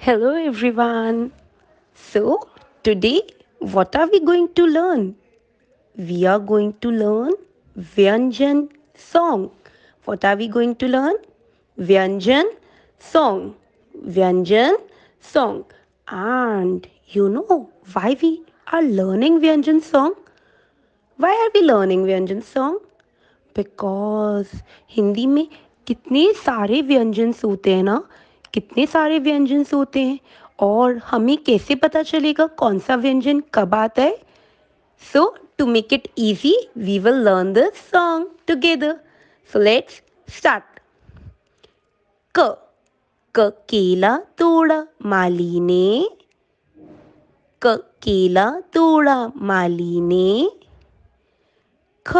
Hello everyone. So, today what are we going to learn? We are going to learn Vyanjan song. What are we going to learn? Vyanjan song. Vyanjan song. And you know why we are learning Vyanjan song? Why are we learning Vyanjan song? Because Hindi में कितने sare Vyanjans hote हैं na? कितने सारे व्यंजन होते हैं और हमें कैसे पता चलेगा कौन सा व्यंजन कब आता है so to make it easy we will learn the song together so let's start क क केला तोड़ा माली ने क केला तोड़ा माली ने ख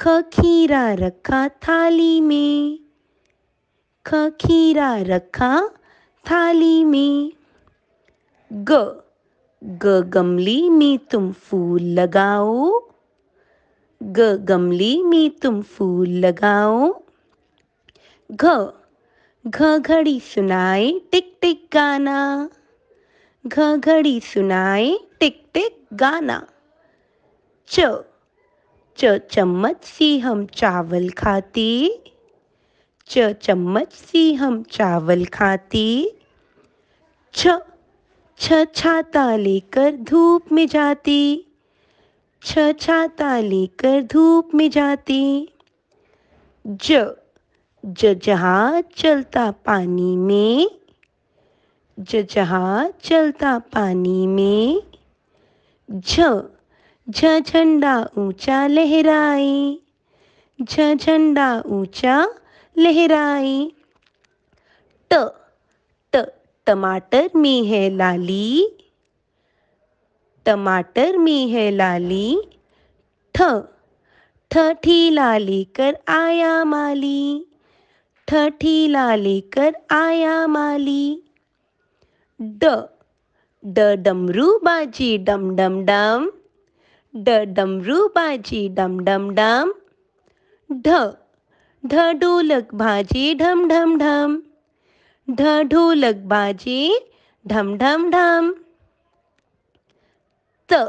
ख खीरा रखा थाली में रखा खीरा रखा थाली में ग ग गमली में तुम फूल लगाओ ग गमली में तुम फूल लगाओ घ घ घड़ी सुनाए टिक टिक गाना घ घड़ी सुनाए टिक टिक गाना च च चम्मच से हम चावल खाते च चम्मच सी हम चावल खाते छ छ छाता लेकर धूप में जाते छ छाता लेकर धूप में जाते ज ज जहाज चलता पानी में ज जहाज चलता पानी में झ झ झंडा ऊंचा लहराए झ झंडा ऊंचा लहराई ट ट टमाटर में है लाली टमाटर में है लाली ठ ठ ठीला लेकर आया माली ठ ठीला लेकर आया माली ड ड डमरू बाजी डम डम डम ड डमरू बाजी डम डम डम ढ ढ ढोलक बाजे ढम ढम ढम ढ ढोलक बाजे ढम ढम ढम त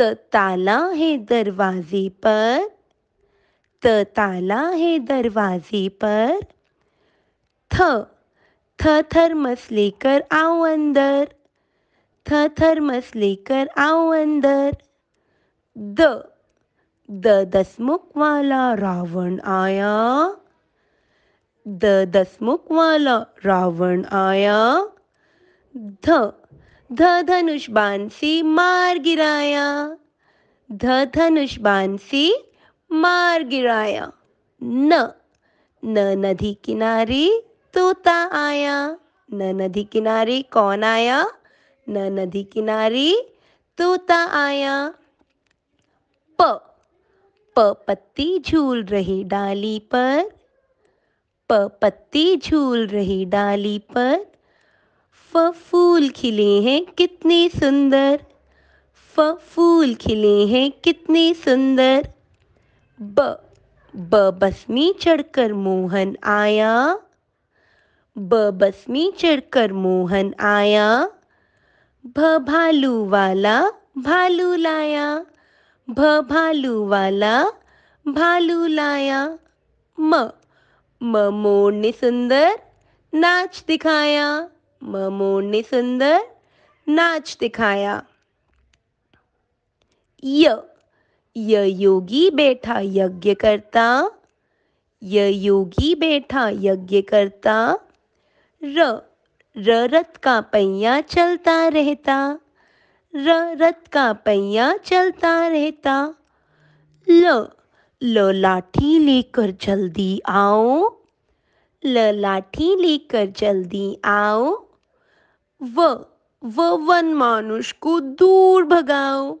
त ताला है दरवाजे पर त ताला है दरवाजे पर थ थ थर्मस लेकर आओ अंदर थ थर्मस लेकर आओ अंदर द द दसमुख वाला रावण आया द दसमुख वाला रावण आया ध ध धनुष बाण से मार गिराया ध धनुष बाण से मार गिराया न न नदी किनारे तोता आया न नदी किनारे कौन आया न नदी किनारे तोता आया प प पत्ती झूल रही डाली पर प पत्ती झूल रही डाली पर फ फूल खिले हैं कितने सुंदर फ फूल खिले हैं कितने सुंदर ब ब बसमी चढ़कर मोहन आया ब बसमी चढ़कर मोहन आया भ भालू वाला भालू लाया भ भालू वाला भालू लाया म म मोर ने सुंदर नाच दिखाया म मोर ने सुंदर नाच दिखाया य य योगी बैठा यज्ञ करता य योगी बैठा यज्ञ करता र रथ का पहिया चलता रहता रथ का पहिया चलता रहता ल लो लाठी लेकर जल्दी आओ ल लाठी लेकर जल्दी आओ व व वन मानुष को दूर भगाओ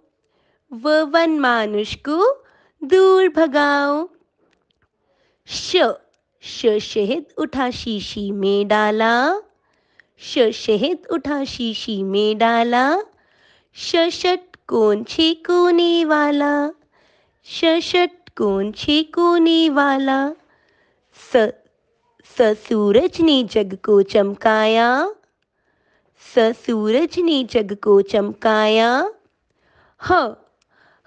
व वन मानुष को दूर भगाओ श श शहद उठा शीशी में डाला श शहद उठा शीशी में डाला कौन छिकोने वाला कौन छिकोने वाला स सूरज ने जग को चमकाया स सूरज ने जग को चमकाया ह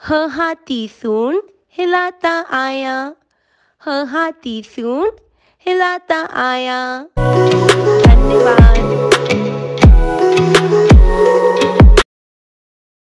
ह हाथी सुन हिलाता आया ह हाथी सुन हिलाता आया धन्यवाद